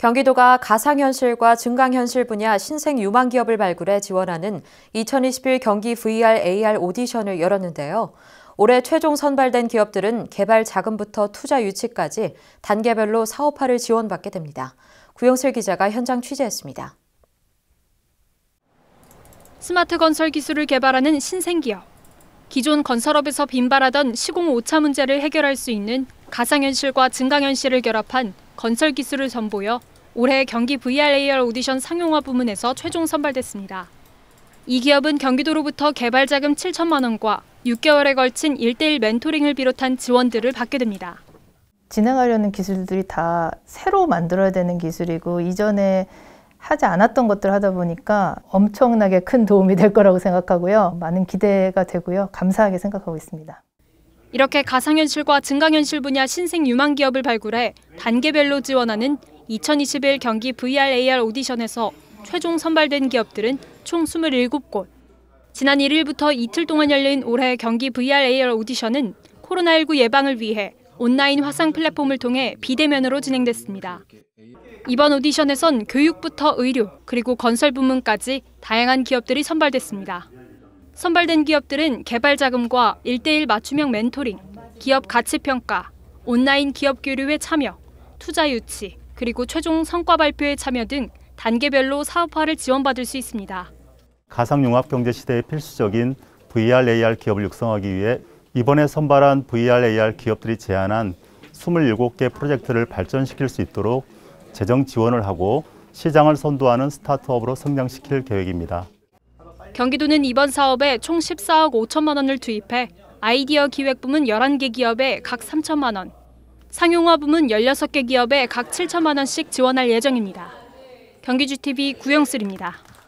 경기도가 가상현실과 증강현실 분야 신생 유망기업을 발굴해 지원하는 2021 경기 VR AR 오디션을 열었는데요. 올해 최종 선발된 기업들은 개발 자금부터 투자 유치까지 단계별로 사업화를 지원받게 됩니다. 구영슬 기자가 현장 취재했습니다. 스마트 건설 기술을 개발하는 신생기업. 기존 건설업에서 빈발하던 시공 오차 문제를 해결할 수 있는 가상현실과 증강현실을 결합한 건설 기술을 선보여 올해 경기 VRAR 오디션 상용화 부문에서 최종 선발됐습니다. 이 기업은 경기도로부터 개발 자금 7천만 원과 6개월에 걸친 1대1 멘토링을 비롯한 지원들을 받게 됩니다. 진행하려는 기술들이 다 새로 만들어야 되는 기술이고 이전에 하지 않았던 것들 하다 보니까 엄청나게 큰 도움이 될 거라고 생각하고요. 많은 기대가 되고요. 감사하게 생각하고 있습니다. 이렇게 가상현실과 증강현실 분야 신생 유망 기업을 발굴해 단계별로 지원하는 2021 경기 VRAR 오디션에서 최종 선발된 기업들은 총 27곳. 지난 1일부터 이틀 동안 열린 올해 경기 VRAR 오디션은 코로나19 예방을 위해 온라인 화상 플랫폼을 통해 비대면으로 진행됐습니다. 이번 오디션에선 교육부터 의료, 그리고 건설 부문까지 다양한 기업들이 선발됐습니다. 선발된 기업들은 개발 자금과 1대1 맞춤형 멘토링, 기업 가치 평가, 온라인 기업 교류에 참여, 투자 유치, 그리고 최종 성과 발표에 참여 등 단계별로 사업화를 지원받을 수 있습니다. 가상융합경제 시대에 필수적인 VR, AR 기업을 육성하기 위해 이번에 선발한 VR, AR 기업들이 제안한 27개 프로젝트를 발전시킬 수 있도록 재정 지원을 하고 시장을 선도하는 스타트업으로 성장시킬 계획입니다. 경기도는 이번 사업에 총 14억 5천만 원을 투입해 아이디어 기획 부문 11개 기업에 각 3천만 원, 상용화 부문 16개 기업에 각 7천만 원씩 지원할 예정입니다. 경기GTV 구영슬입니다.